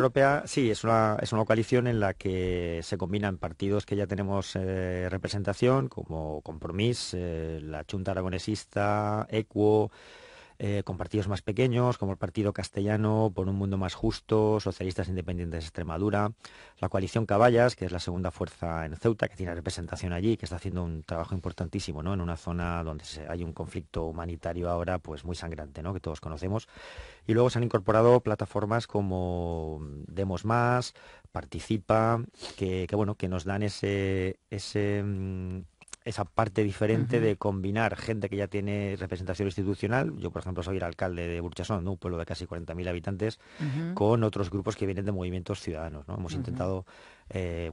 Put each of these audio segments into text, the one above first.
Europea sí, es una, es una coalición en la que se combinan partidos que ya tenemos eh, representación, como Compromís, eh, la Junta Aragonesista, Equo. Eh, con partidos más pequeños, como el Partido Castellano por un Mundo Más Justo, Socialistas Independientes de Extremadura, la coalición Caballas, que es la segunda fuerza en Ceuta, que tiene representación allí, que está haciendo un trabajo importantísimo, ¿no? En una zona donde hay un conflicto humanitario ahora, pues muy sangrante, ¿no? Que todos conocemos. Y luego se han incorporado plataformas como Demos Más, Participa, que, que bueno, que nos dan ese, ese mm, esa parte diferente de combinar gente que ya tiene representación institucional, yo por ejemplo soy el alcalde de Burchasón, un pueblo de casi 40.000 habitantes, con otros grupos que vienen de movimientos ciudadanos. ¿no? Hemos intentado eh,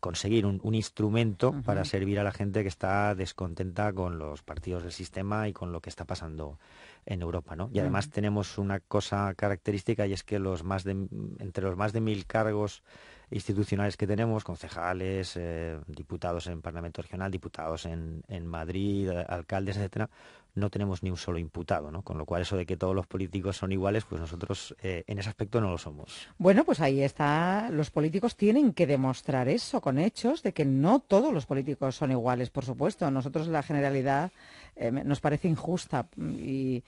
conseguir un, un instrumento para servir a la gente que está descontenta con los partidos del sistema y con lo que está pasando en Europa, ¿no? Y además tenemos una cosa característica y es que los más entre los más de mil cargos institucionales que tenemos, concejales, eh, diputados en Parlamento Regional, diputados en, en Madrid, eh, alcaldes, etcétera, no tenemos ni un solo imputado, ¿no? Con lo cual eso de que todos los políticos son iguales, pues nosotros eh, en ese aspecto no lo somos. Bueno, pues ahí está. Los políticos tienen que demostrar eso con hechos de que no todos los políticos son iguales, por supuesto. Nosotros la generalidad eh, nos parece injusta y,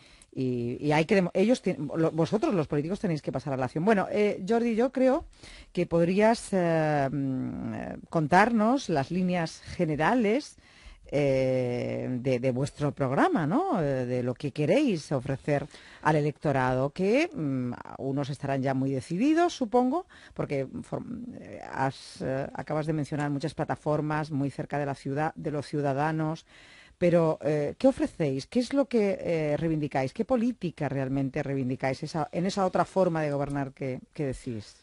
hay que ellos vosotros los políticos tenéis que pasar a la acción. Bueno, eh, Jordi, yo creo que podrías mm, contarnos las líneas generales eh, de, vuestro programa, ¿no? Eh, de lo que queréis ofrecer al electorado, que mm, unos estarán ya muy decididos, supongo, porque eh, has, acabas de mencionar muchas plataformas muy cerca de la ciudad, de los ciudadanos. Pero, ¿qué ofrecéis? ¿Qué es lo que reivindicáis? ¿Qué política realmente reivindicáis en esa otra forma de gobernar que, que decís?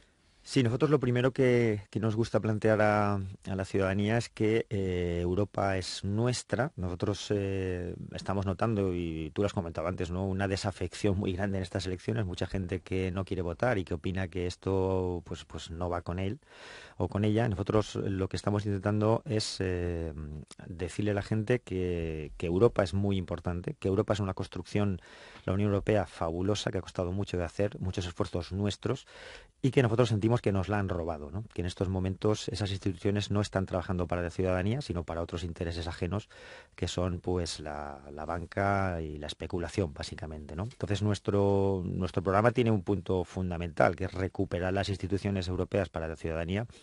Sí, nosotros lo primero que, nos gusta plantear a, la ciudadanía es que eh, Europa es nuestra. Nosotros eh, estamos notando, y tú lo has comentado antes, ¿no? una desafección muy grande en estas elecciones, mucha gente que no quiere votar y que opina que esto pues, pues no va con él o con ella, nosotros lo que estamos intentando es eh, decirle a la gente que, Europa es muy importante, que Europa es una construcción, la Unión Europea, fabulosa, que ha costado mucho de hacer, muchos esfuerzos nuestros, y que nosotros sentimos que nos la han robado, que en estos momentos esas instituciones no están trabajando para la ciudadanía, sino para otros intereses ajenos, que son pues la, banca y la especulación, básicamente. ¿no? Entonces nuestro, nuestro programa tiene un punto fundamental, que es recuperar las instituciones europeas para la ciudadanía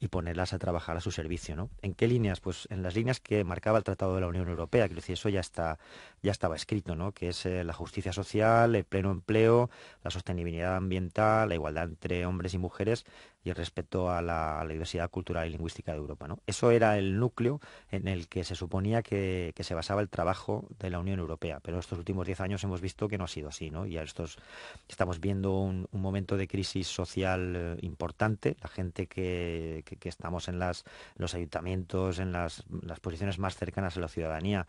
y ponerlas a trabajar a su servicio. ¿En qué líneas? Pues en las líneas que marcaba el Tratado de la Unión Europea, que eso ya está, ya estaba escrito, ¿no? que es eh, la justicia social, el pleno empleo, la sostenibilidad ambiental, la igualdad entre hombres y mujeres y el respeto a la, diversidad cultural y lingüística de Europa. ¿no? Eso era el núcleo en el que se suponía que, se basaba el trabajo de la Unión Europea, pero estos últimos 10 años hemos visto que no ha sido así, ¿no? y estos, estamos viendo un, momento de crisis social eh, importante, la gente que que, estamos en los ayuntamientos, en las posiciones más cercanas a la ciudadanía,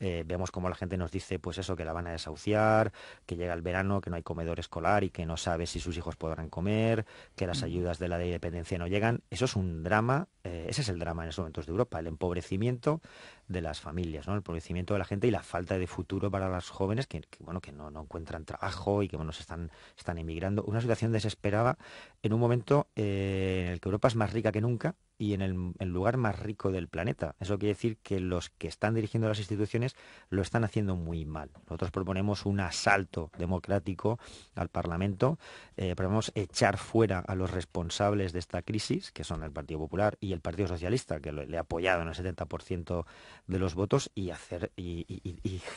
eh, vemos como la gente nos dice, pues eso, que la van a desahuciar, que llega el verano, que no hay comedor escolar y que no sabe si sus hijos podrán comer, que las ayudas de la ley de dependencia no llegan. Eso es un drama, eh, ese es el drama en esos momentos de Europa, el empobrecimiento de las familias, ¿no? el empobrecimiento de la gente y la falta de futuro para las jóvenes que, bueno, que no, encuentran trabajo y que bueno, se están, están emigrando. Una situación desesperada en un momento eh, en el que Europa es más rica que nunca, y en el, lugar más rico del planeta. Eso quiere decir que los que están dirigiendo las instituciones lo están haciendo muy mal. Nosotros proponemos un asalto democrático al Parlamento, eh, proponemos echar fuera a los responsables de esta crisis, que son el Partido Popular y el Partido Socialista, que le ha apoyado en el 70% de los votos, y hacer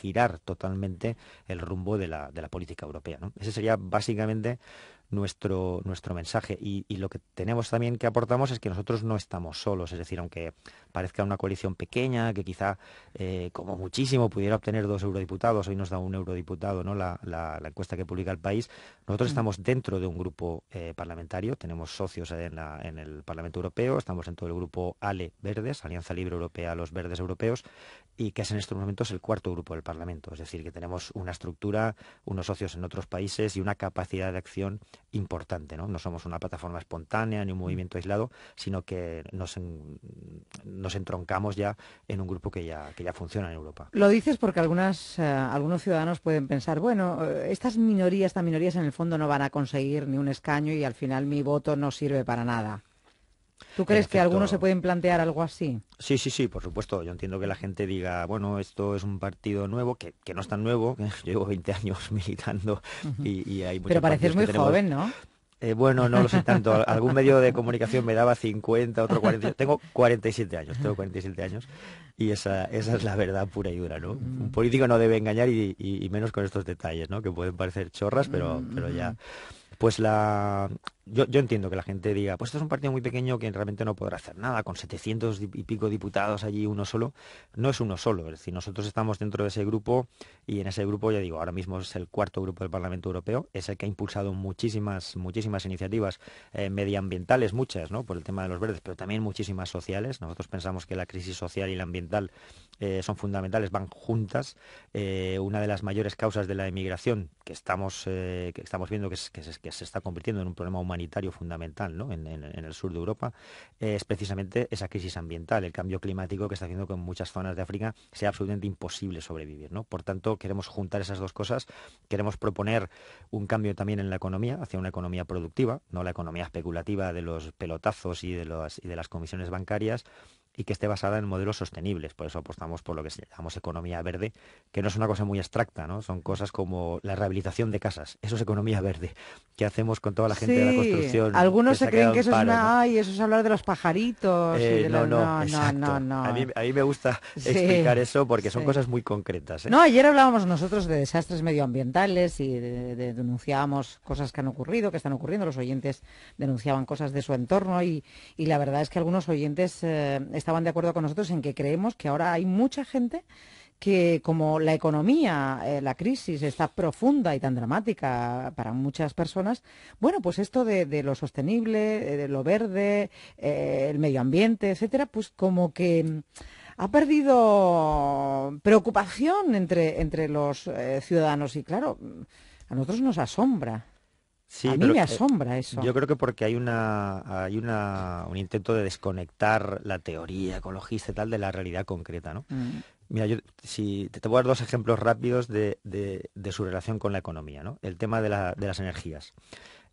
girar totalmente el rumbo de la, política europea. Ese sería básicamente nuestro, nuestro mensaje. Y, lo que tenemos también que aportamos es que nosotros no estamos solos, es decir, aunque parezca una coalición pequeña, que quizá eh, como muchísimo pudiera obtener dos eurodiputados, hoy nos da un eurodiputado ¿no? la, encuesta que publica el país, nosotros mm. estamos dentro de un grupo eh, parlamentario, tenemos socios en, en, el Parlamento Europeo, estamos dentro del grupo ALE Verdes, Alianza Libre Europea Los Verdes Europeos, y que es en estos momentos el cuarto grupo del Parlamento, es decir, que tenemos una estructura, unos socios en otros países y una capacidad de acción importante. ¿no? no somos una plataforma espontánea ni un mm. movimiento aislado, sino que nos, entroncamos ya en un grupo que ya, funciona en Europa. Lo dices porque eh, algunos ciudadanos pueden pensar, bueno, eh, estas minorías, estas minorías en el fondo no van a conseguir ni un escaño y al final mi voto no sirve para nada. ¿Tú crees que algunos se pueden plantear algo así? Sí, sí, sí, por supuesto. Yo entiendo que la gente diga, bueno, esto es un partido nuevo, que, no es tan nuevo, que llevo 20 años militando y, y hay Pero pareces muy joven, ¿no? Eh, bueno, no lo sé tanto. Algún medio de comunicación me daba 50, otro 40. Tengo 47 años, tengo 47 años. Y esa, es la verdad pura y dura, ¿no? Un mm. político no debe engañar y, menos con estos detalles, ¿no? Que pueden parecer chorras, pero, mm, pero ya. Mm. Pues la, yo, entiendo que la gente diga, pues esto es un partido muy pequeño que realmente no podrá hacer nada, con 700 y pico diputados allí uno solo, no es uno solo, es decir, nosotros estamos dentro de ese grupo y en ese grupo, ya digo, ahora mismo es el cuarto grupo del Parlamento Europeo, es el que ha impulsado muchísimas, muchísimas iniciativas eh, medioambientales, muchas, ¿no? Por el tema de los verdes, pero también muchísimas sociales, nosotros pensamos que la crisis social y la ambiental eh, son fundamentales, van juntas, eh, una de las mayores causas de la emigración que estamos, que estamos viendo que, se, que se está convirtiendo en un problema humano, humanitario fundamental en, el sur de Europa eh, es precisamente esa crisis ambiental, el cambio climático que está haciendo que en muchas zonas de África sea absolutamente imposible sobrevivir. ¿no? Por tanto, queremos juntar esas dos cosas, queremos proponer un cambio también en la economía, hacia una economía productiva, no la economía especulativa de los pelotazos y de, y de las comisiones bancarias, y que esté basada en modelos sostenibles. Por eso apostamos por lo que llamamos economía verde, que no es una cosa muy abstracta, ¿no? Son cosas como la rehabilitación de casas. Eso es economía verde. ¿Qué hacemos con toda la gente de la construcción? Algunos se, creen que eso es eso es hablar de los pajaritos. Eh, no, no, no, A mí, me gusta explicar eso porque son cosas muy concretas. ¿eh? No, ayer hablábamos nosotros de desastres medioambientales y denunciábamos cosas que han ocurrido, que están ocurriendo. Los oyentes denunciaban cosas de su entorno y, la verdad es que algunos oyentes... Eh, estaban de acuerdo con nosotros en que creemos que ahora hay mucha gente que como la economía, eh, la crisis está profunda y tan dramática para muchas personas, bueno, pues esto de, lo sostenible, eh, de lo verde, eh, el medio ambiente, etcétera, pues como que mm, ha perdido preocupación entre, entre los ciudadanos y claro, mm, a nosotros nos asombra. Sí, a mí me eh, asombra eso. Yo creo que porque hay una hay un intento de desconectar la teoría ecologista y tal de la realidad concreta, ¿no? Mm. Mira, yo si te, voy a dar dos ejemplos rápidos de, su relación con la economía, ¿no? El tema de, de las energías.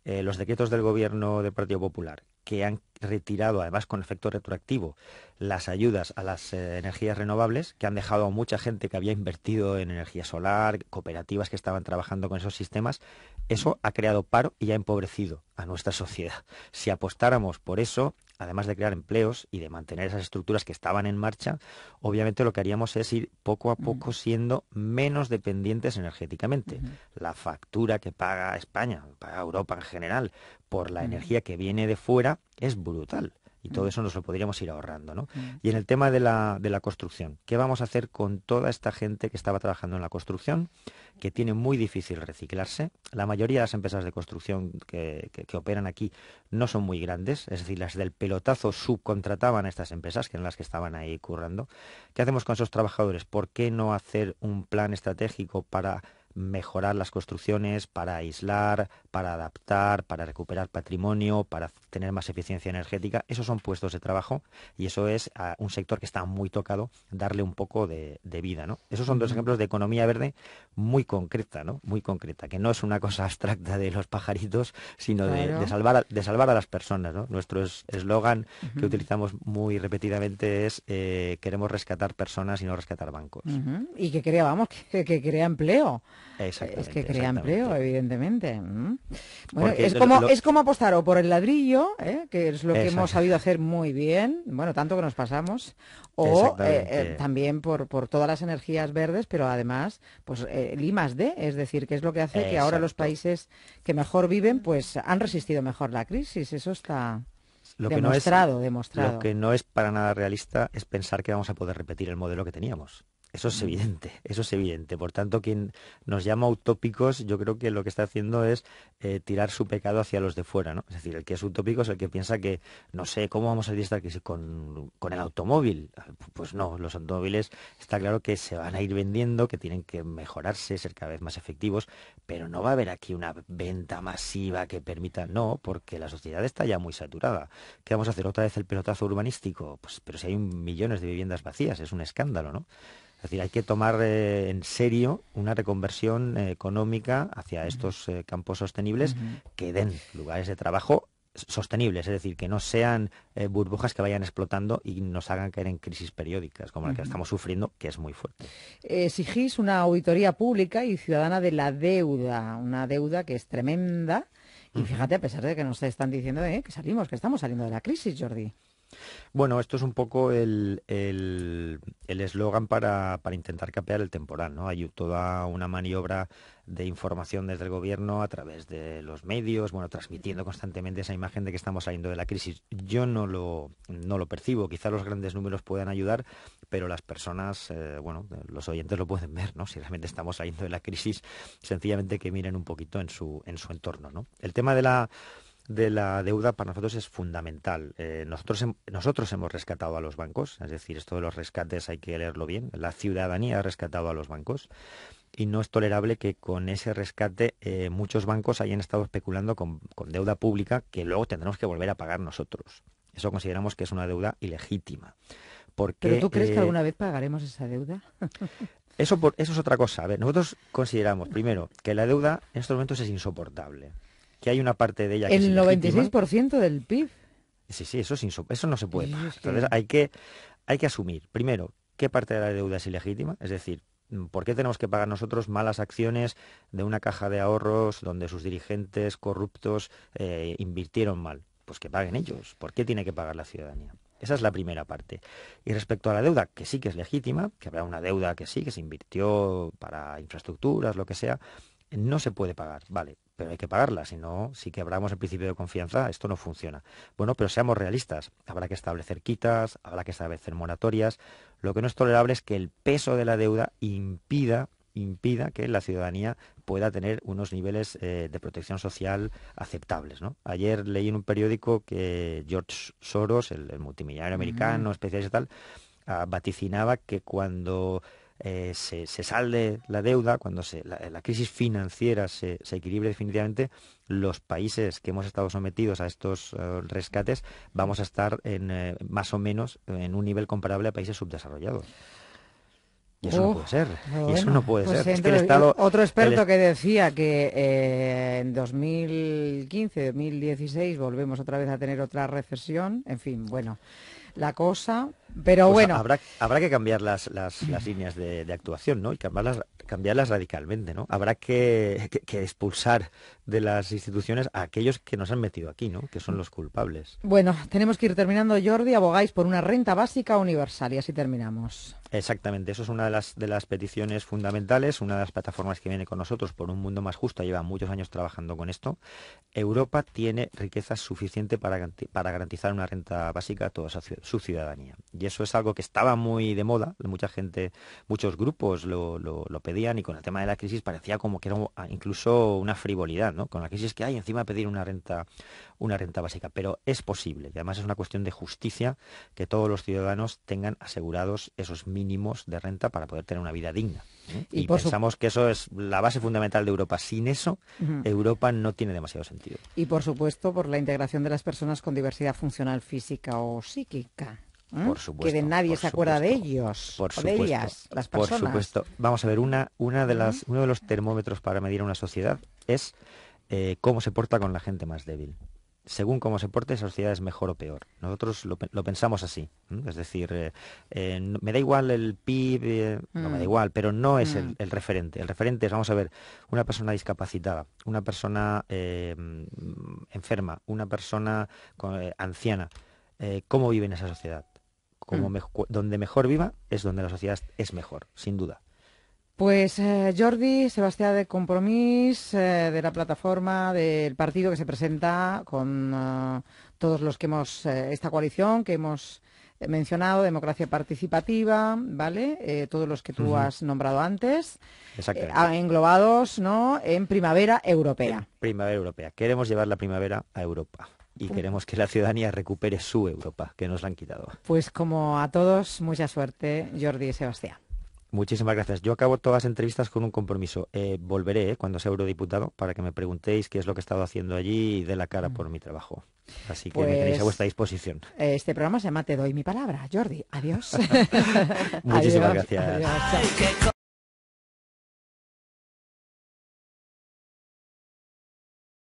Eh, los decretos del gobierno del Partido Popular, que han retirado, además con efecto retroactivo, las ayudas a las eh, energías renovables, que han dejado a mucha gente que había invertido en energía solar, cooperativas que estaban trabajando con esos sistemas, eso ha creado paro y ha empobrecido a nuestra sociedad. Si apostáramos por eso, además de crear empleos y de mantener esas estructuras que estaban en marcha, obviamente lo que haríamos es ir poco a poco siendo menos dependientes energéticamente. La factura que paga España, paga Europa en general, por la energía que viene de fuera es brutal y todo mm. eso nos lo podríamos ir ahorrando. Mm. Y en el tema de la, construcción, ¿qué vamos a hacer con toda esta gente que estaba trabajando en la construcción, que tiene muy difícil reciclarse? La mayoría de las empresas de construcción que, que operan aquí no son muy grandes, es decir, las del pelotazo subcontrataban a estas empresas, que eran las que estaban ahí currando. ¿Qué hacemos con esos trabajadores? ¿Por qué no hacer un plan estratégico para mejorar las construcciones, para aislar, para adaptar, para recuperar patrimonio, para tener más eficiencia energética. Esos son puestos de trabajo y eso es ah, un sector que está muy tocado darle un poco de, vida. ¿no? Esos son dos ejemplos de economía verde muy concreta, ¿no? muy concreta, que no es una cosa abstracta de los pajaritos, sino de, salvar a, de salvar a las personas. ¿no? Nuestro eslogan que utilizamos muy repetidamente es eh, queremos rescatar personas y no rescatar bancos. Y que crea, vamos, que, que crea empleo. Es que crea empleo, evidentemente. Mm. es como, es como apostar o por el ladrillo, ¿eh? que es lo que hemos sabido hacer muy bien, bueno, tanto que nos pasamos, o eh, eh, también por, todas las energías verdes, pero además, pues el I más D, es decir, que es lo que hace que ahora los países que mejor viven, pues han resistido mejor la crisis. Eso está lo que demostrado, demostrado. Lo que no es para nada realista es pensar que vamos a poder repetir el modelo que teníamos. Eso es mm. evidente, eso es evidente. Por tanto, quien nos llama utópicos, yo creo que lo que está haciendo es eh, tirar su pecado hacia los de fuera, ¿no? Es decir, el que es utópico es el que piensa que, no sé, ¿cómo vamos a salir de esta crisis con, con el automóvil? Ah, pues no, los automóviles está claro que se van a ir vendiendo, que tienen que mejorarse, ser cada vez más efectivos, pero no va a haber aquí una venta masiva que permita, no, porque la sociedad está ya muy saturada. ¿Qué vamos a hacer otra vez el pelotazo urbanístico? Pues, pero si hay millones de viviendas vacías, es un escándalo, ¿no? Es decir, hay que tomar eh, en serio una reconversión eh, económica hacia estos eh, campos sostenibles que den lugares de trabajo sostenibles, es decir, que no sean burbujas que vayan explotando y nos hagan caer en crisis periódicas como la que estamos sufriendo, que es muy fuerte. Exigís una auditoría pública y ciudadana de la deuda, una deuda que es tremenda. Y fíjate, a pesar de que nos están diciendo que salimos, que estamos saliendo de la crisis, Jordi. Bueno, esto es un poco el eslogan para, intentar capear el temporal, Hay toda una maniobra de información desde el gobierno a través de los medios, bueno, transmitiendo constantemente esa imagen de que estamos saliendo de la crisis. Yo no lo, lo percibo, quizá los grandes números puedan ayudar, pero las personas, eh, bueno, los oyentes lo pueden ver, ¿no? Si realmente estamos saliendo de la crisis, sencillamente que miren un poquito en su, en su entorno, El tema de la de la deuda para nosotros es fundamental. Eh, nosotros, nosotros hemos rescatado a los bancos, es decir, esto de los rescates hay que leerlo bien. La ciudadanía ha rescatado a los bancos y no es tolerable que con ese rescate eh, muchos bancos hayan estado especulando con, deuda pública que luego tendremos que volver a pagar nosotros. Eso consideramos que es una deuda ilegítima. ¿Pero tú crees que eh, alguna vez pagaremos esa deuda? eso, eso es otra cosa. A ver, nosotros consideramos, primero, que la deuda en estos momentos es insoportable que hay una parte de ella que El 96% del PIB. Sí, sí, eso, no se puede pagar. Entonces hay que, hay que asumir, primero, qué parte de la deuda es ilegítima, es decir, mm, ¿Por qué tenemos que pagar nosotros malas acciones de una caja de ahorros donde sus dirigentes corruptos eh, invirtieron mal? Pues que paguen ellos. ¿Por qué tiene que pagar la ciudadanía? Esa es la primera parte. Y respecto a la deuda, que sí que es legítima, que habrá una deuda que sí, que se invirtió para infraestructuras, lo que sea, no se puede pagar, vale, pero hay que pagarla, si no, si quebramos el principio de confianza, esto no funciona. Bueno, pero seamos realistas, habrá que establecer quitas, habrá que establecer moratorias. Lo que no es tolerable es que el peso de la deuda impida impida que la ciudadanía pueda tener unos niveles eh, de protección social aceptables. Ayer leí en un periódico que George Soros, el, multimillonario americano, especialista tal, ah, vaticinaba que cuando eh, se, salde la deuda, cuando la, crisis financiera se, equilibre definitivamente, los países que hemos estado sometidos a estos eh, rescates vamos a estar en, eh, más o menos en un nivel comparable a países subdesarrollados. Y eso no puede ser. y eso no puede pues ser. otro experto que decía que en 2015, 2016 volvemos otra vez a tener otra recesión. En fin, bueno, la cosa pero pues bueno. Habrá, que cambiar las, líneas de, actuación, ¿no? Y cambiarlas, cambiarlas radicalmente, ¿no? Habrá que, expulsar de las instituciones a aquellos que nos han metido aquí, ¿no? Que son los culpables. Bueno, tenemos que ir terminando, Jordi. Abogáis por una renta básica universal y así terminamos. Exactamente, eso es una de las, de las peticiones fundamentales, una de las plataformas que viene con nosotros por un mundo más justo, lleva muchos años trabajando con esto. Europa tiene riqueza suficiente para, para garantizar una renta básica a toda su ciudadanía y eso es algo que estaba muy de moda, mucha gente, muchos grupos lo, pedían y con el tema de la crisis parecía como que era ah, incluso una frivolidad, ¿no? Con la crisis que hay encima pedir una renta, una renta básica, pero es posible además es una cuestión de justicia que todos los ciudadanos tengan asegurados esos mínimos de renta para poder tener una vida digna. ¿eh? Y, pensamos que eso es la base fundamental de Europa. Sin eso, Europa no tiene demasiado sentido. Y por supuesto, por la integración de las personas con diversidad funcional física o psíquica. ¿Mm? Que nadie se acuerda de ellos. Por supuesto. las personas. Por supuesto. Vamos a ver, una, una de ¿Mm? las, uno de los termómetros para medir una sociedad es eh, cómo se porta con la gente más débil. Según cómo se porte, esa sociedad es mejor o peor. Nosotros lo, pensamos así. Es decir, eh, eh, me da igual el PIB, no me da mm. igual, pero no es el, referente. El referente es, vamos a ver, una persona discapacitada, una persona enferma, una persona anciana. ¿Cómo vive en esa sociedad? Mm. donde mejor viva es donde la sociedad es mejor, sin duda. Pues eh, Jordi, Sebastián de Compromís, eh, de la plataforma, del partido que se presenta con eh, todos los que hemos, esta coalición que hemos mencionado, democracia participativa, ¿vale? todos los que tú has nombrado antes. englobados, ¿no? En primavera europea. primavera europea. Queremos llevar la primavera a Europa y queremos que la ciudadanía recupere su Europa, que nos la han quitado. Pues como a todos, mucha suerte, Jordi y Sebastián. Muchísimas gracias. Yo acabo todas las entrevistas con un compromiso. Eh, volveré eh, cuando sea eurodiputado para que me preguntéis qué es lo que he estado haciendo allí y dé la cara mm. por mi trabajo. Así que me pues, tenéis a vuestra disposición. Este programa se llama Te doy mi palabra. Jordi, adiós. Muchísimas gracias.